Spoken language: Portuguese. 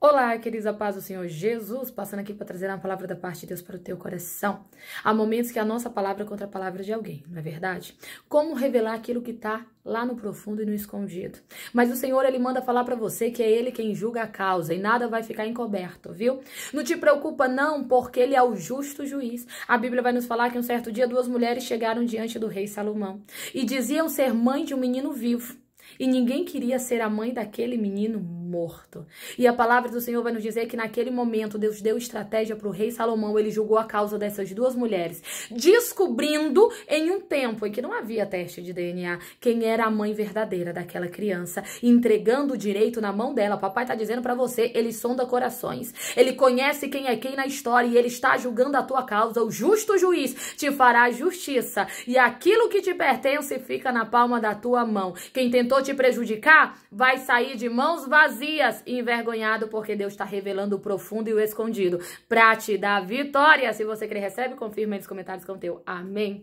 Olá, queridos, a paz do Senhor Jesus, passando aqui para trazer uma palavra da parte de Deus para o teu coração. Há momentos que a nossa palavra é contra a palavra de alguém, não é verdade? Como revelar aquilo que está lá no profundo e no escondido? Mas o Senhor, Ele manda falar para você que é Ele quem julga a causa e nada vai ficar encoberto, viu? Não te preocupa não, porque Ele é o justo juiz. A Bíblia vai nos falar que um certo dia duas mulheres chegaram diante do rei Salomão e diziam ser mãe de um menino vivo. E ninguém queria ser a mãe daquele menino morto. E a palavra do Senhor vai nos dizer que naquele momento Deus deu estratégia para o rei Salomão, ele julgou a causa dessas duas mulheres, descobrindo em um tempo em que não havia teste de DNA quem era a mãe verdadeira daquela criança, entregando o direito na mão dela. Papai está dizendo para você, ele sonda corações. Ele conhece quem é quem na história e ele está julgando a tua causa. O justo juiz te fará justiça e aquilo que te pertence fica na palma da tua mão. Quem tentou te prejudicar vai sair de mãos vazias vazias, envergonhado, porque Deus está revelando o profundo e o escondido. Pra te dar vitória. Se você quer, recebe, confirma aí nos comentários com o teu. Amém.